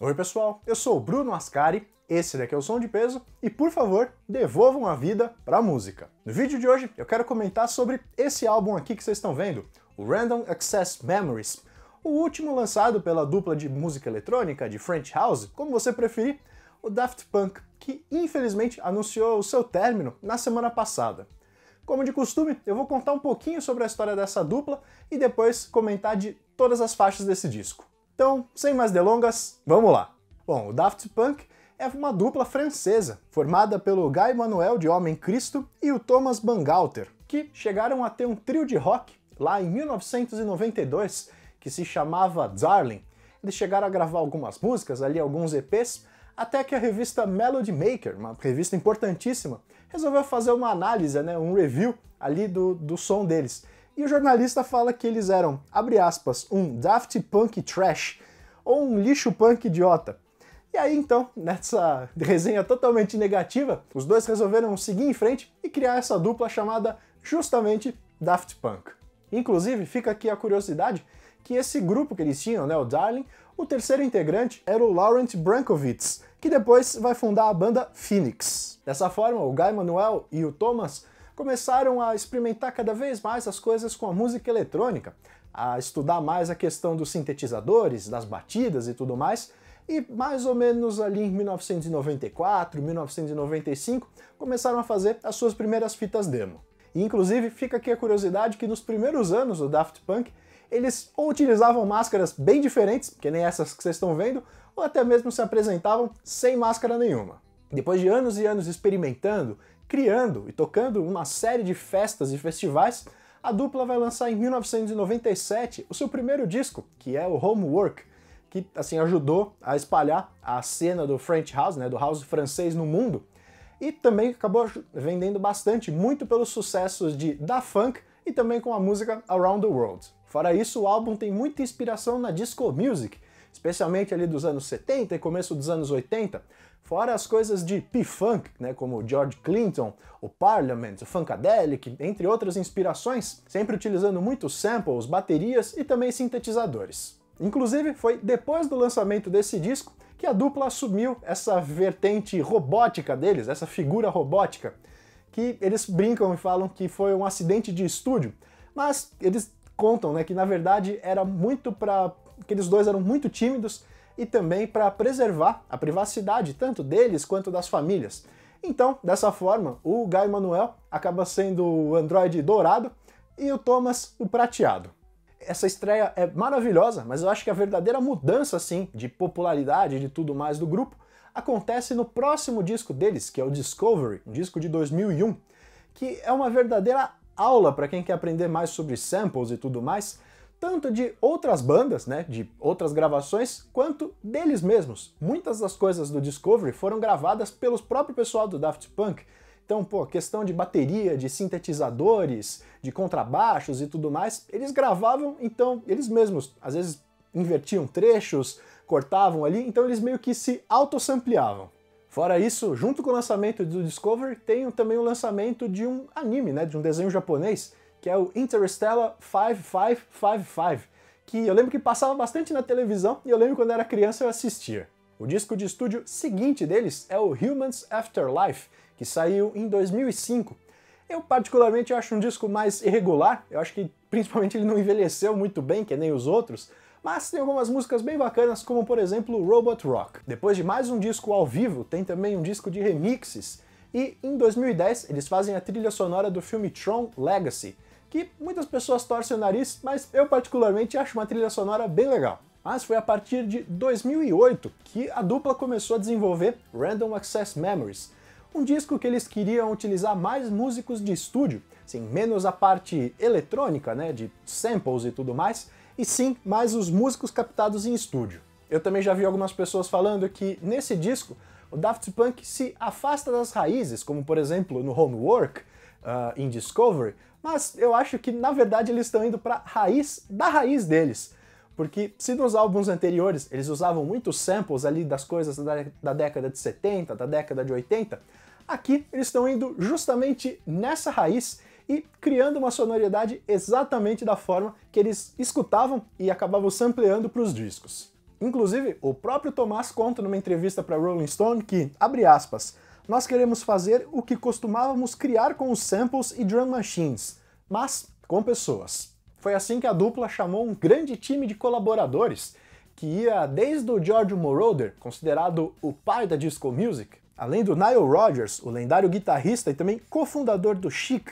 Oi pessoal, eu sou o Bruno Ascari, esse daqui é o Som de Peso e por favor, devolvam a vida pra música. No vídeo de hoje eu quero comentar sobre esse álbum aqui que vocês estão vendo, o Random Access Memories, o último lançado pela dupla de música eletrônica de French House, como você preferir, o Daft Punk, que infelizmente anunciou o seu término na semana passada. Como de costume, eu vou contar um pouquinho sobre a história dessa dupla e depois comentar de todas as faixas desse disco. Então, sem mais delongas, vamos lá! Bom, o Daft Punk é uma dupla francesa, formada pelo Guy Manuel de Homem Cristo e o Thomas Bangalter, que chegaram a ter um trio de rock lá em 1992, que se chamava Darling. Eles chegaram a gravar algumas músicas, ali alguns EPs, até que a revista Melody Maker, uma revista importantíssima, resolveu fazer uma análise, né, um review ali do, do som deles e o jornalista fala que eles eram, abre aspas, um Daft Punk trash ou um lixo punk idiota. E aí então, nessa resenha totalmente negativa, os dois resolveram seguir em frente e criar essa dupla chamada justamente Daft Punk. Inclusive, fica aqui a curiosidade que esse grupo que eles tinham, né, o Darling, o terceiro integrante era o Laurent Brankovitz, que depois vai fundar a banda Phoenix. Dessa forma, o Guy Manuel e o Thomas começaram a experimentar cada vez mais as coisas com a música eletrônica, a estudar mais a questão dos sintetizadores, das batidas e tudo mais. E mais ou menos ali em 1994, 1995, começaram a fazer as suas primeiras fitas demo. E, inclusive, fica aqui a curiosidade que nos primeiros anos do Daft Punk, eles ou utilizavam máscaras bem diferentes, que nem essas que vocês estão vendo, ou até mesmo se apresentavam sem máscara nenhuma. Depois de anos e anos experimentando Criando e tocando uma série de festas e festivais, a dupla vai lançar em 1997 o seu primeiro disco, que é o Homework, que assim ajudou a espalhar a cena do French House, né, do house francês no mundo, e também acabou vendendo bastante, muito pelos sucessos de Da Funk e também com a música Around the World. Fora isso, o álbum tem muita inspiração na disco music, especialmente ali dos anos 70 e começo dos anos 80, Fora as coisas de P-Funk, né, como George Clinton, o Parliament, o Funkadelic, entre outras inspirações, sempre utilizando muitos samples, baterias e também sintetizadores. Inclusive, foi depois do lançamento desse disco que a dupla assumiu essa vertente robótica deles, essa figura robótica, que eles brincam e falam que foi um acidente de estúdio, mas eles contam né, que na verdade era muito para. que eles dois eram muito tímidos e também para preservar a privacidade tanto deles quanto das famílias. Então, dessa forma, o Guy Manuel acaba sendo o Android dourado e o Thomas o prateado. Essa estreia é maravilhosa, mas eu acho que a verdadeira mudança assim de popularidade e de tudo mais do grupo acontece no próximo disco deles, que é o Discovery, um disco de 2001, que é uma verdadeira aula para quem quer aprender mais sobre samples e tudo mais, tanto de outras bandas, né, de outras gravações, quanto deles mesmos. Muitas das coisas do Discovery foram gravadas pelos próprio pessoal do Daft Punk. Então, pô, questão de bateria, de sintetizadores, de contrabaixos e tudo mais, eles gravavam, então eles mesmos, às vezes invertiam trechos, cortavam ali, então eles meio que se autossampleavam. Fora isso, junto com o lançamento do Discovery, tem também o lançamento de um anime, né, de um desenho japonês, que é o Interstellar 5555, que eu lembro que passava bastante na televisão e eu lembro quando era criança eu assistia. O disco de estúdio seguinte deles é o Humans Afterlife, que saiu em 2005. Eu particularmente acho um disco mais irregular, eu acho que principalmente ele não envelheceu muito bem, que nem os outros, mas tem algumas músicas bem bacanas, como por exemplo Robot Rock. Depois de mais um disco ao vivo, tem também um disco de remixes, e em 2010 eles fazem a trilha sonora do filme Tron Legacy, que muitas pessoas torcem o nariz, mas eu particularmente acho uma trilha sonora bem legal. Mas foi a partir de 2008 que a dupla começou a desenvolver Random Access Memories, um disco que eles queriam utilizar mais músicos de estúdio, sem menos a parte eletrônica, né, de samples e tudo mais, e sim mais os músicos captados em estúdio. Eu também já vi algumas pessoas falando que nesse disco o Daft Punk se afasta das raízes, como por exemplo no Homework, uh, Discovery, mas eu acho que na verdade eles estão indo para raiz da raiz deles. Porque se nos álbuns anteriores eles usavam muitos samples ali das coisas da, da década de 70, da década de 80, aqui eles estão indo justamente nessa raiz e criando uma sonoridade exatamente da forma que eles escutavam e acabavam sampleando para os discos. Inclusive, o próprio Tomás conta numa entrevista para Rolling Stone que, abre aspas, nós queremos fazer o que costumávamos criar com os samples e drum machines, mas com pessoas. Foi assim que a dupla chamou um grande time de colaboradores, que ia desde o George Moroder, considerado o pai da disco music, além do Nile Rodgers, o lendário guitarrista e também cofundador do Chic,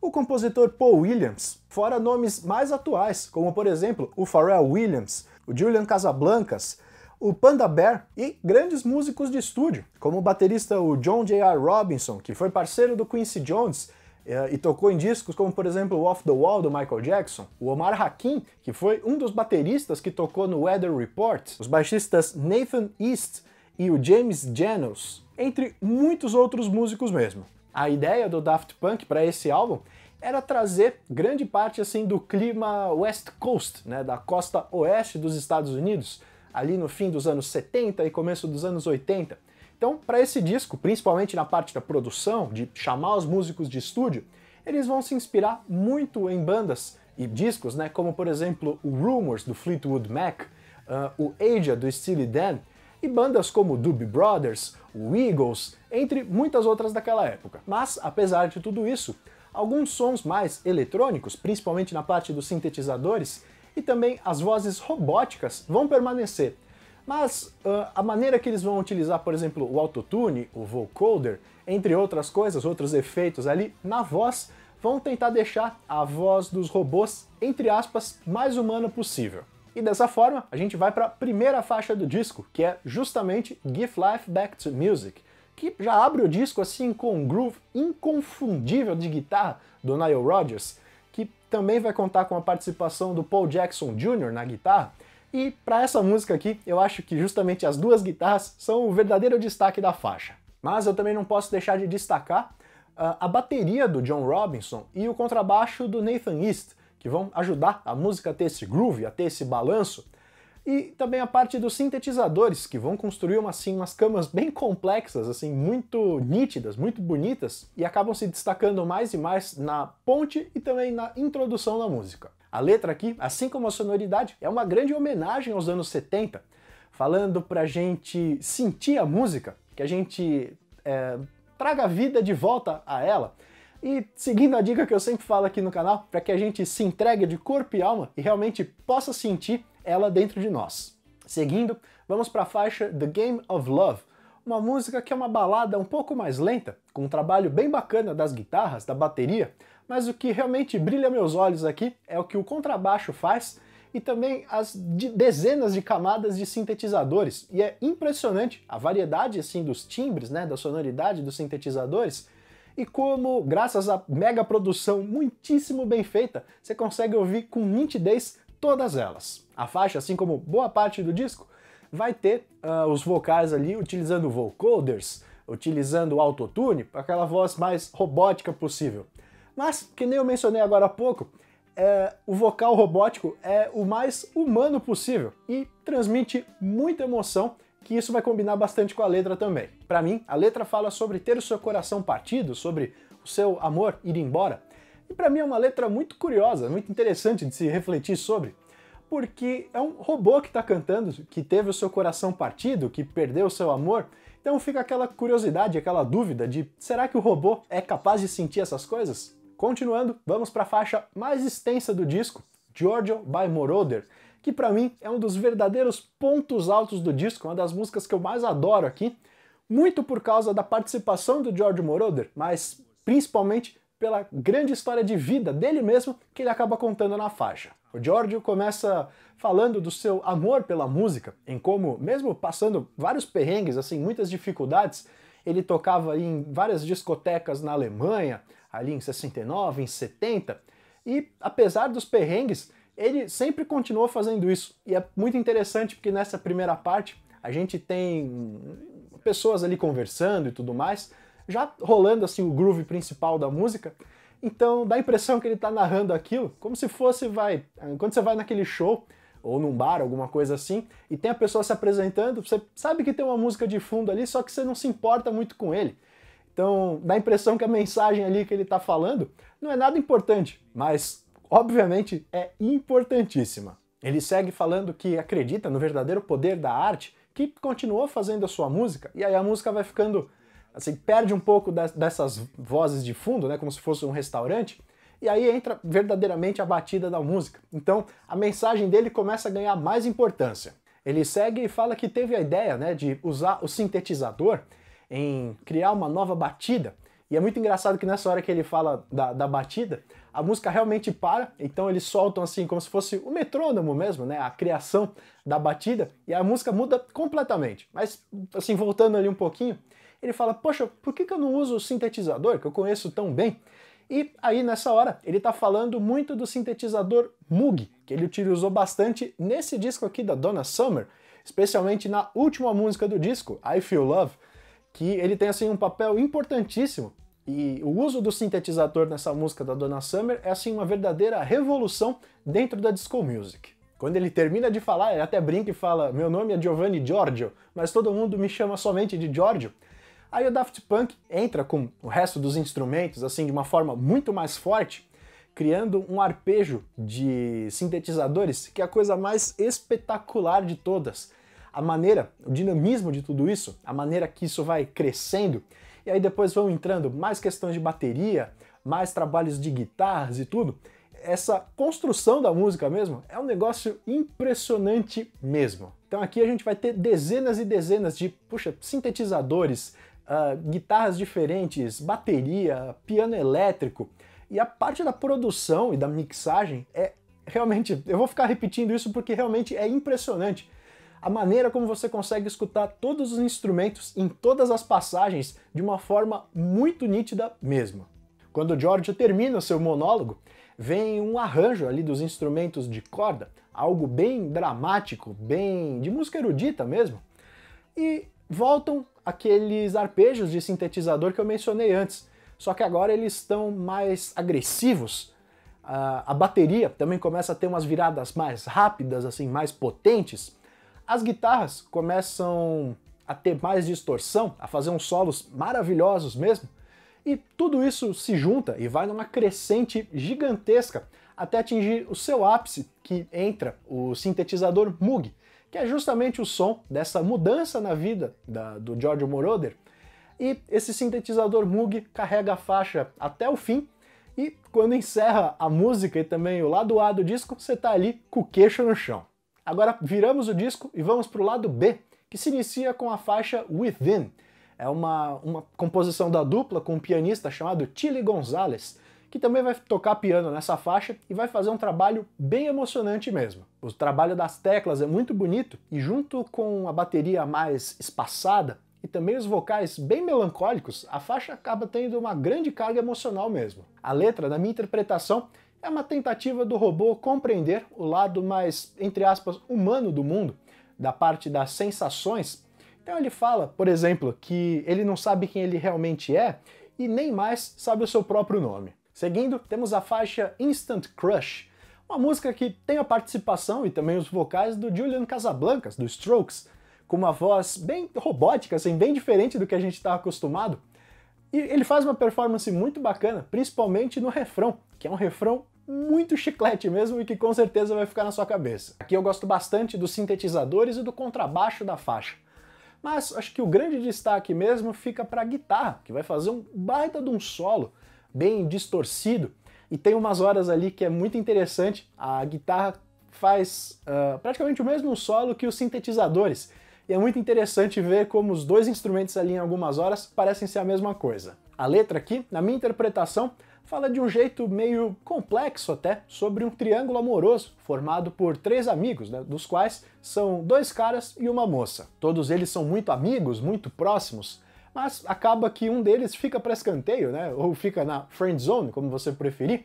o compositor Paul Williams, fora nomes mais atuais, como por exemplo o Pharrell Williams, o Julian Casablancas, o Panda Bear e grandes músicos de estúdio, como o baterista o John J.R. Robinson, que foi parceiro do Quincy Jones eh, e tocou em discos como, por exemplo, Off the Wall do Michael Jackson, o Omar Hakim, que foi um dos bateristas que tocou no Weather Report, os baixistas Nathan East e o James Janos, entre muitos outros músicos mesmo. A ideia do Daft Punk para esse álbum era trazer grande parte assim do clima West Coast, né, da costa oeste dos Estados Unidos, ali no fim dos anos 70 e começo dos anos 80. Então, para esse disco, principalmente na parte da produção, de chamar os músicos de estúdio, eles vão se inspirar muito em bandas e discos, né, como por exemplo o Rumors do Fleetwood Mac, uh, o Aja do Steely Dan e bandas como Doobie Brothers, o Eagles, entre muitas outras daquela época. Mas, apesar de tudo isso, alguns sons mais eletrônicos, principalmente na parte dos sintetizadores, e também as vozes robóticas vão permanecer. Mas uh, a maneira que eles vão utilizar, por exemplo, o autotune, o vocoder, entre outras coisas, outros efeitos ali na voz, vão tentar deixar a voz dos robôs, entre aspas, mais humana possível. E dessa forma, a gente vai para a primeira faixa do disco, que é justamente Give Life Back to Music, que já abre o disco assim com um groove inconfundível de guitarra do Nile Rodgers, que também vai contar com a participação do Paul Jackson Jr. na guitarra. E para essa música aqui, eu acho que justamente as duas guitarras são o verdadeiro destaque da faixa. Mas eu também não posso deixar de destacar uh, a bateria do John Robinson e o contrabaixo do Nathan East, que vão ajudar a música a ter esse groove, a ter esse balanço, e também a parte dos sintetizadores, que vão construir uma, assim, umas camas bem complexas, assim, muito nítidas, muito bonitas, e acabam se destacando mais e mais na ponte e também na introdução na música. A letra aqui, assim como a sonoridade, é uma grande homenagem aos anos 70, falando pra gente sentir a música, que a gente é, traga a vida de volta a ela, e seguindo a dica que eu sempre falo aqui no canal, para que a gente se entregue de corpo e alma e realmente possa sentir ela dentro de nós. Seguindo, vamos para a faixa The Game of Love, uma música que é uma balada um pouco mais lenta, com um trabalho bem bacana das guitarras, da bateria, mas o que realmente brilha meus olhos aqui é o que o contrabaixo faz e também as de dezenas de camadas de sintetizadores. E é impressionante a variedade assim dos timbres, né, da sonoridade dos sintetizadores. E como, graças à mega produção muitíssimo bem feita, você consegue ouvir com nitidez todas elas. A faixa, assim como boa parte do disco, vai ter uh, os vocais ali utilizando vocoders, utilizando autotune, para aquela voz mais robótica possível. Mas, que nem eu mencionei agora há pouco, é, o vocal robótico é o mais humano possível e transmite muita emoção, que isso vai combinar bastante com a letra também. Para mim, a letra fala sobre ter o seu coração partido, sobre o seu amor ir embora. E para mim é uma letra muito curiosa, muito interessante de se refletir sobre, porque é um robô que está cantando, que teve o seu coração partido, que perdeu o seu amor. Então fica aquela curiosidade, aquela dúvida de será que o robô é capaz de sentir essas coisas? Continuando, vamos para a faixa mais extensa do disco, Giorgio by Moroder, que para mim é um dos verdadeiros pontos altos do disco, uma das músicas que eu mais adoro aqui, muito por causa da participação do Giorgio Moroder, mas principalmente pela grande história de vida dele mesmo que ele acaba contando na faixa. O Giorgio começa falando do seu amor pela música, em como, mesmo passando vários perrengues, assim, muitas dificuldades, ele tocava em várias discotecas na Alemanha, ali em 69, em 70, e apesar dos perrengues, ele sempre continuou fazendo isso. E é muito interessante porque nessa primeira parte a gente tem pessoas ali conversando e tudo mais, já rolando assim o groove principal da música, então dá a impressão que ele está narrando aquilo como se fosse, vai, quando você vai naquele show ou num bar, alguma coisa assim, e tem a pessoa se apresentando, você sabe que tem uma música de fundo ali, só que você não se importa muito com ele. Então dá a impressão que a mensagem ali que ele está falando não é nada importante, mas obviamente é importantíssima. Ele segue falando que acredita no verdadeiro poder da arte, que continuou fazendo a sua música, e aí a música vai ficando assim, perde um pouco dessas vozes de fundo, né, como se fosse um restaurante, e aí entra verdadeiramente a batida da música. Então, a mensagem dele começa a ganhar mais importância. Ele segue e fala que teve a ideia, né, de usar o sintetizador em criar uma nova batida. E é muito engraçado que nessa hora que ele fala da, da batida, a música realmente para, então eles soltam assim como se fosse o metrônomo mesmo, né, a criação da batida, e a música muda completamente. Mas assim, voltando ali um pouquinho, ele fala: Poxa, por que, que eu não uso o sintetizador que eu conheço tão bem? E aí nessa hora ele está falando muito do sintetizador Moog, que ele utilizou bastante nesse disco aqui da Donna Summer, especialmente na última música do disco, I Feel Love, que ele tem assim um papel importantíssimo. E o uso do sintetizador nessa música da Donna Summer é assim uma verdadeira revolução dentro da disco music. Quando ele termina de falar, ele até brinca e fala: "Meu nome é Giovanni Giorgio, mas todo mundo me chama somente de Giorgio". Aí o Daft Punk entra com o resto dos instrumentos assim de uma forma muito mais forte, criando um arpejo de sintetizadores que é a coisa mais espetacular de todas. A maneira, o dinamismo de tudo isso, a maneira que isso vai crescendo, e aí depois vão entrando mais questões de bateria, mais trabalhos de guitarras e tudo. Essa construção da música mesmo é um negócio impressionante mesmo. Então aqui a gente vai ter dezenas e dezenas de, puxa, sintetizadores, uh, guitarras diferentes, bateria, piano elétrico. E a parte da produção e da mixagem é realmente, eu vou ficar repetindo isso porque realmente é impressionante. A maneira como você consegue escutar todos os instrumentos em todas as passagens de uma forma muito nítida mesmo. Quando George termina seu monólogo, vem um arranjo ali dos instrumentos de corda, algo bem dramático, bem de música erudita mesmo. E voltam aqueles arpejos de sintetizador que eu mencionei antes, só que agora eles estão mais agressivos. A bateria também começa a ter umas viradas mais rápidas, assim, mais potentes. As guitarras começam a ter mais distorção, a fazer uns solos maravilhosos mesmo. E tudo isso se junta e vai numa crescente gigantesca até atingir o seu ápice, que entra o sintetizador Moog que é justamente o som dessa mudança na vida da, do George Moroder. E esse sintetizador Moog carrega a faixa até o fim, e quando encerra a música e também o lado A do disco, você está ali com o queixo no chão. Agora viramos o disco e vamos para o lado B, que se inicia com a faixa Within. É uma, uma composição da dupla com um pianista chamado Tilly Gonzalez, que também vai tocar piano nessa faixa e vai fazer um trabalho bem emocionante mesmo. O trabalho das teclas é muito bonito e junto com a bateria mais espaçada e também os vocais bem melancólicos, a faixa acaba tendo uma grande carga emocional mesmo. A letra, na minha interpretação, é uma tentativa do robô compreender o lado mais, entre aspas, humano do mundo, da parte das sensações. Então ele fala, por exemplo, que ele não sabe quem ele realmente é e nem mais sabe o seu próprio nome. Seguindo, temos a faixa Instant Crush, uma música que tem a participação e também os vocais do Julian Casablancas, do Strokes, com uma voz bem robótica, assim, bem diferente do que a gente está acostumado. E ele faz uma performance muito bacana, principalmente no refrão, que é um refrão muito chiclete mesmo e que com certeza vai ficar na sua cabeça. Aqui eu gosto bastante dos sintetizadores e do contrabaixo da faixa. Mas acho que o grande destaque mesmo fica para a guitarra, que vai fazer um baita de um solo bem distorcido, e tem umas horas ali que é muito interessante. A guitarra faz uh, praticamente o mesmo solo que os sintetizadores, e é muito interessante ver como os dois instrumentos ali em algumas horas parecem ser a mesma coisa. A letra aqui, na minha interpretação, fala de um jeito meio complexo até sobre um triângulo amoroso formado por três amigos, né, dos quais são dois caras e uma moça. Todos eles são muito amigos, muito próximos, mas acaba que um deles fica para escanteio, né? Ou fica na friend zone, como você preferir.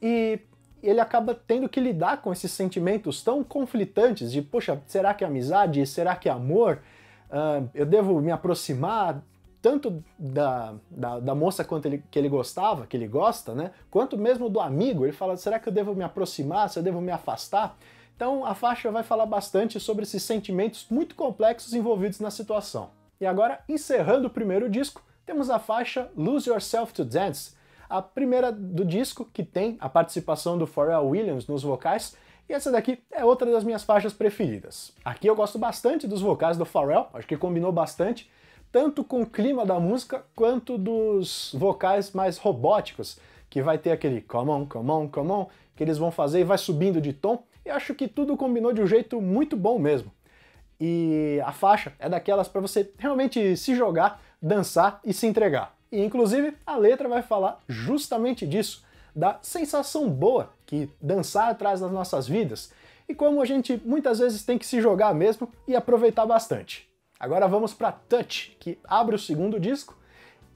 E ele acaba tendo que lidar com esses sentimentos tão conflitantes de, poxa, será que é amizade? Será que é amor? Uh, eu devo me aproximar tanto da, da, da moça quanto ele, que ele gostava, que ele gosta, né? Quanto mesmo do amigo. Ele fala, será que eu devo me aproximar? Se eu devo me afastar? Então a faixa vai falar bastante sobre esses sentimentos muito complexos envolvidos na situação. E agora, encerrando o primeiro disco, temos a faixa Lose Yourself to Dance, a primeira do disco que tem a participação do Pharrell Williams nos vocais, e essa daqui é outra das minhas faixas preferidas. Aqui eu gosto bastante dos vocais do Pharrell, acho que combinou bastante, tanto com o clima da música quanto dos vocais mais robóticos, que vai ter aquele come on, come on, come on, que eles vão fazer e vai subindo de tom, e acho que tudo combinou de um jeito muito bom mesmo. E a faixa é daquelas para você realmente se jogar, dançar e se entregar. E inclusive a letra vai falar justamente disso, da sensação boa que dançar traz nas nossas vidas e como a gente muitas vezes tem que se jogar mesmo e aproveitar bastante. Agora vamos para Touch, que abre o segundo disco.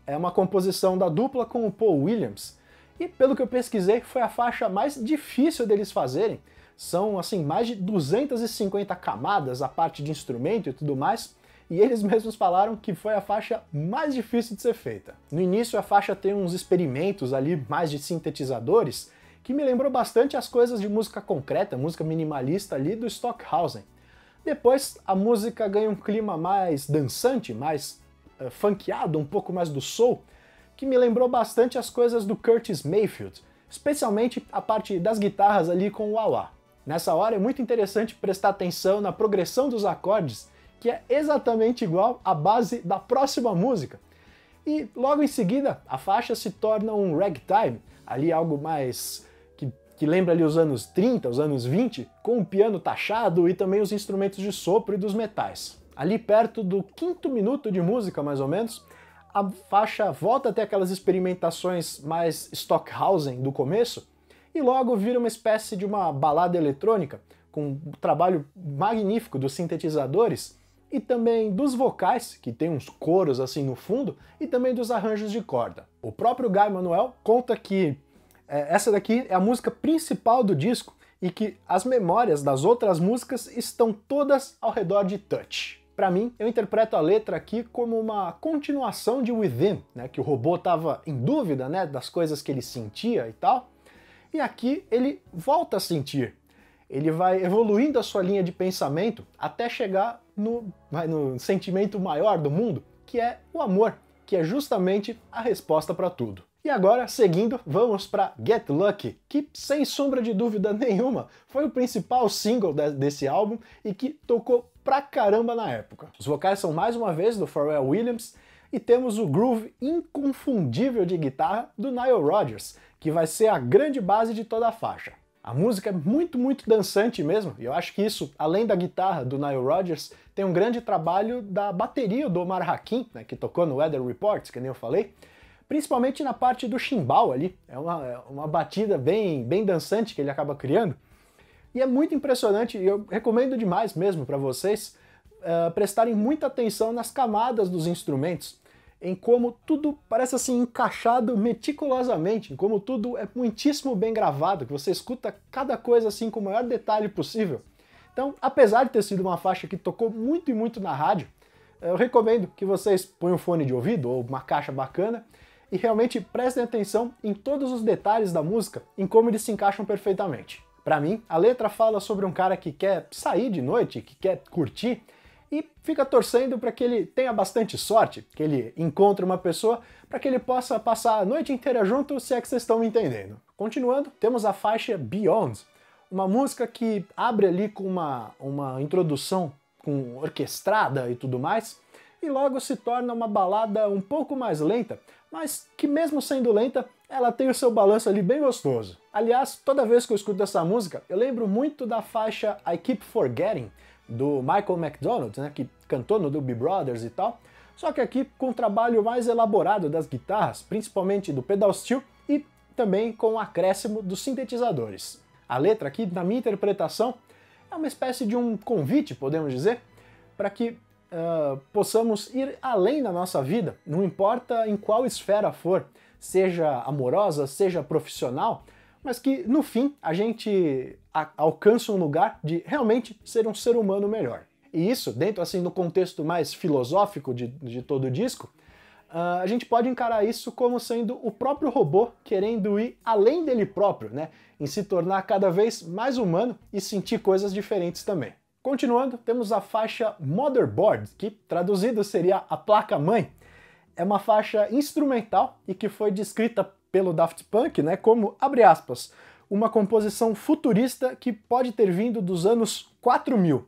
É uma composição da dupla com o Paul Williams. E pelo que eu pesquisei, foi a faixa mais difícil deles fazerem, são assim mais de 250 camadas a parte de instrumento e tudo mais, e eles mesmos falaram que foi a faixa mais difícil de ser feita. No início a faixa tem uns experimentos ali mais de sintetizadores, que me lembrou bastante as coisas de música concreta, música minimalista ali do Stockhausen. Depois a música ganha um clima mais dançante, mais uh, funkeado, um pouco mais do soul, que me lembrou bastante as coisas do Curtis Mayfield, especialmente a parte das guitarras ali com o wah Nessa hora é muito interessante prestar atenção na progressão dos acordes, que é exatamente igual à base da próxima música. E logo em seguida, a faixa se torna um ragtime, ali algo mais que, que lembra ali os anos 30, os anos 20, com o piano taxado e também os instrumentos de sopro e dos metais. Ali perto do quinto minuto de música, mais ou menos, a faixa volta até aquelas experimentações mais Stockhausen do começo, e logo vira uma espécie de uma balada eletrônica, com um trabalho magnífico dos sintetizadores e também dos vocais, que tem uns coros assim no fundo, e também dos arranjos de corda. O próprio Guy Manuel conta que é, essa daqui é a música principal do disco e que as memórias das outras músicas estão todas ao redor de Touch. Para mim, eu interpreto a letra aqui como uma continuação de Within, né, que o robô estava em dúvida né, das coisas que ele sentia e tal, e aqui ele volta a sentir. Ele vai evoluindo a sua linha de pensamento até chegar no, no sentimento maior do mundo, que é o amor, que é justamente a resposta para tudo. E agora, seguindo, vamos para Get Lucky, que sem sombra de dúvida nenhuma foi o principal single de desse álbum e que tocou pra caramba na época. Os vocais são mais uma vez do Pharrell Williams e temos o groove inconfundível de guitarra do Nile Rodgers, que vai ser a grande base de toda a faixa. A música é muito, muito dançante mesmo, e eu acho que isso, além da guitarra do Nile Rodgers, tem um grande trabalho da bateria do Omar Hakim, né, que tocou no Weather Report, que nem eu falei, principalmente na parte do chimbal ali, é uma, é uma batida bem, bem dançante que ele acaba criando, e é muito impressionante, e eu recomendo demais mesmo para vocês uh, prestarem muita atenção nas camadas dos instrumentos, em como tudo parece assim encaixado meticulosamente, em como tudo é muitíssimo bem gravado, que você escuta cada coisa assim com o maior detalhe possível. Então, apesar de ter sido uma faixa que tocou muito e muito na rádio, eu recomendo que vocês ponham um fone de ouvido ou uma caixa bacana e realmente prestem atenção em todos os detalhes da música, em como eles se encaixam perfeitamente. Para mim, a letra fala sobre um cara que quer sair de noite, que quer curtir, e fica torcendo para que ele tenha bastante sorte, que ele encontre uma pessoa para que ele possa passar a noite inteira junto, se é que vocês estão me entendendo. Continuando, temos a faixa Beyond, uma música que abre ali com uma, uma introdução com orquestrada e tudo mais, e logo se torna uma balada um pouco mais lenta, mas que mesmo sendo lenta, ela tem o seu balanço ali bem gostoso. Aliás, toda vez que eu escuto essa música, eu lembro muito da faixa I Keep Forgetting, do Michael McDonald, né, que cantou no Doobie Brothers e tal, só que aqui com um trabalho mais elaborado das guitarras, principalmente do pedal steel e também com o um acréscimo dos sintetizadores. A letra aqui, na minha interpretação, é uma espécie de um convite, podemos dizer, para que uh, possamos ir além da nossa vida, não importa em qual esfera for, seja amorosa, seja profissional, mas que no fim a gente alcança um lugar de realmente ser um ser humano melhor. E isso, dentro assim do contexto mais filosófico de, de todo o disco, uh, a gente pode encarar isso como sendo o próprio robô querendo ir além dele próprio, né? Em se tornar cada vez mais humano e sentir coisas diferentes também. Continuando, temos a faixa Motherboard, que traduzido seria a placa-mãe. É uma faixa instrumental e que foi descrita pelo Daft Punk, né, como, abre aspas, uma composição futurista que pode ter vindo dos anos 4000.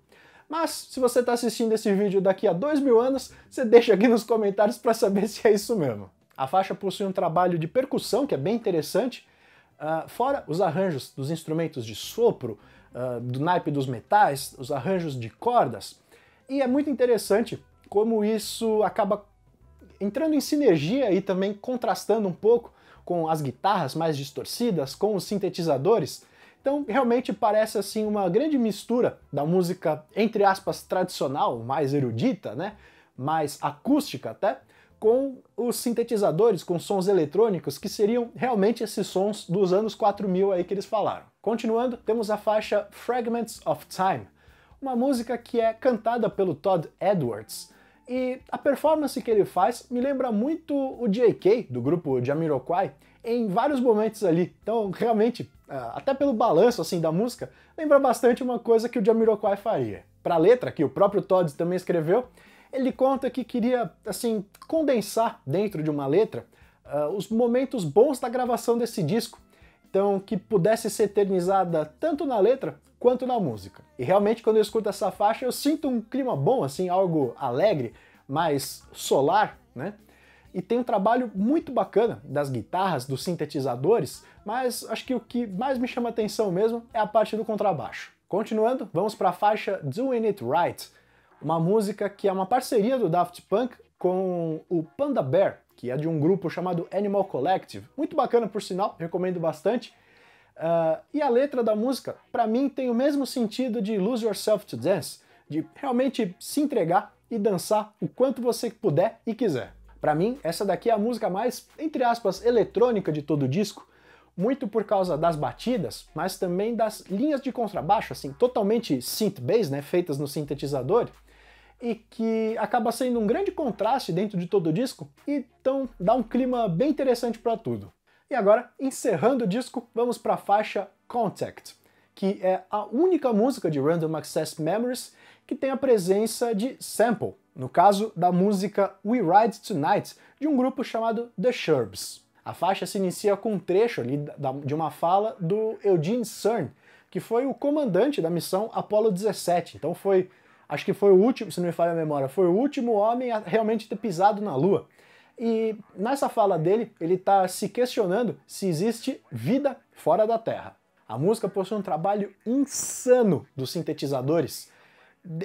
Mas, se você está assistindo esse vídeo daqui a dois mil anos, você deixa aqui nos comentários para saber se é isso mesmo. A faixa possui um trabalho de percussão que é bem interessante, uh, fora os arranjos dos instrumentos de sopro, uh, do naipe dos metais, os arranjos de cordas. E é muito interessante como isso acaba entrando em sinergia e também contrastando um pouco com as guitarras mais distorcidas, com os sintetizadores. Então, realmente parece assim uma grande mistura da música entre aspas tradicional, mais erudita, né, mais acústica até, com os sintetizadores, com sons eletrônicos, que seriam realmente esses sons dos anos 4000 aí que eles falaram. Continuando, temos a faixa Fragments of Time, uma música que é cantada pelo Todd Edwards, e a performance que ele faz me lembra muito o J.K., do grupo Jamiroquai, em vários momentos ali. Então, realmente, ah, até pelo balanço assim da música, lembra bastante uma coisa que o Jamiroquai faria. Para a letra, que o próprio Todd também escreveu, ele conta que queria assim condensar dentro de uma letra uh, os momentos bons da gravação desse disco então que pudesse ser eternizada tanto na letra quanto na música. E realmente quando eu escuto essa faixa eu sinto um clima bom, assim, algo alegre, mais solar, né? E tem um trabalho muito bacana das guitarras, dos sintetizadores, mas acho que o que mais me chama atenção mesmo é a parte do contrabaixo. Continuando, vamos para a faixa Doing It Right, uma música que é uma parceria do Daft Punk com o Panda Bear, que é de um grupo chamado Animal Collective. Muito bacana, por sinal, recomendo bastante. Uh, e a letra da música, para mim, tem o mesmo sentido de Lose Yourself to Dance, de realmente se entregar e dançar o quanto você puder e quiser. Para mim, essa daqui é a música mais, entre aspas, eletrônica de todo o disco, muito por causa das batidas, mas também das linhas de contrabaixo, assim, totalmente synth-bass, né, feitas no sintetizador, e que acaba sendo um grande contraste dentro de todo o disco, então dá um clima bem interessante para tudo. E agora, encerrando o disco, vamos para a faixa Contact, que é a única música de Random Access Memories que tem a presença de sample, no caso da música We Ride Tonight, de um grupo chamado The Sherbs. A faixa se inicia com um trecho ali de uma fala do Eugene Cern, que foi o comandante da missão Apollo 17, então foi acho que foi o último, se não me falha a memória, foi o último homem a realmente ter pisado na Lua. E nessa fala dele, ele está se questionando se existe vida fora da Terra. A música possui um trabalho insano dos sintetizadores,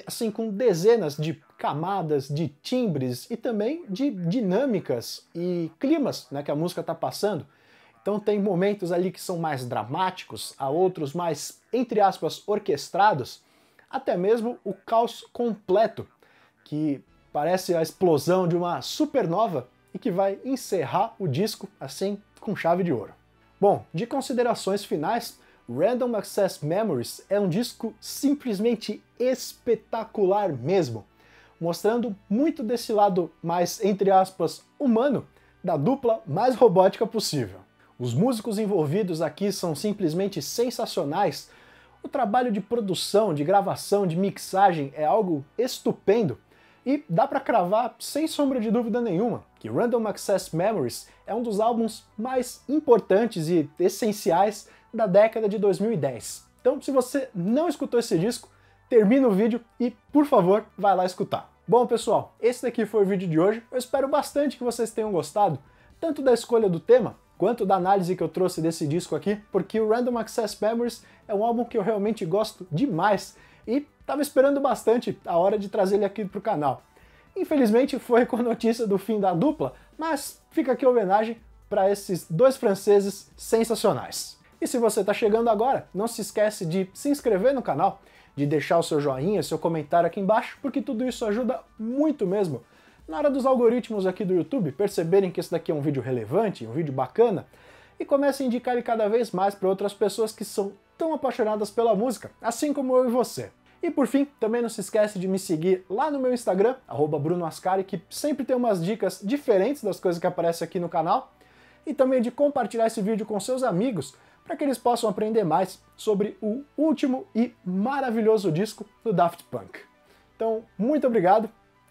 assim com dezenas de camadas, de timbres e também de dinâmicas e climas né, que a música está passando. Então tem momentos ali que são mais dramáticos, há outros mais, entre aspas, orquestrados, até mesmo o caos completo, que parece a explosão de uma supernova e que vai encerrar o disco assim com chave de ouro. Bom, de considerações finais, Random Access Memories é um disco simplesmente espetacular mesmo, mostrando muito desse lado mais, entre aspas, humano da dupla mais robótica possível. Os músicos envolvidos aqui são simplesmente sensacionais, o trabalho de produção, de gravação, de mixagem é algo estupendo. E dá para cravar, sem sombra de dúvida nenhuma, que Random Access Memories é um dos álbuns mais importantes e essenciais da década de 2010. Então, se você não escutou esse disco, termina o vídeo e, por favor, vai lá escutar. Bom, pessoal, esse daqui foi o vídeo de hoje. Eu espero bastante que vocês tenham gostado, tanto da escolha do tema quanto da análise que eu trouxe desse disco aqui, porque o Random Access Memories é um álbum que eu realmente gosto demais e estava esperando bastante a hora de trazer ele aqui para o canal. Infelizmente foi com a notícia do fim da dupla, mas fica aqui a homenagem para esses dois franceses sensacionais. E se você está chegando agora, não se esquece de se inscrever no canal, de deixar o seu joinha, seu comentário aqui embaixo, porque tudo isso ajuda muito mesmo na hora dos algoritmos aqui do YouTube perceberem que esse daqui é um vídeo relevante, um vídeo bacana, e comece a indicar ele cada vez mais para outras pessoas que são tão apaixonadas pela música, assim como eu e você. E por fim, também não se esquece de me seguir lá no meu Instagram, @brunoascari, que sempre tem umas dicas diferentes das coisas que aparecem aqui no canal, e também de compartilhar esse vídeo com seus amigos, para que eles possam aprender mais sobre o último e maravilhoso disco do Daft Punk. Então, muito obrigado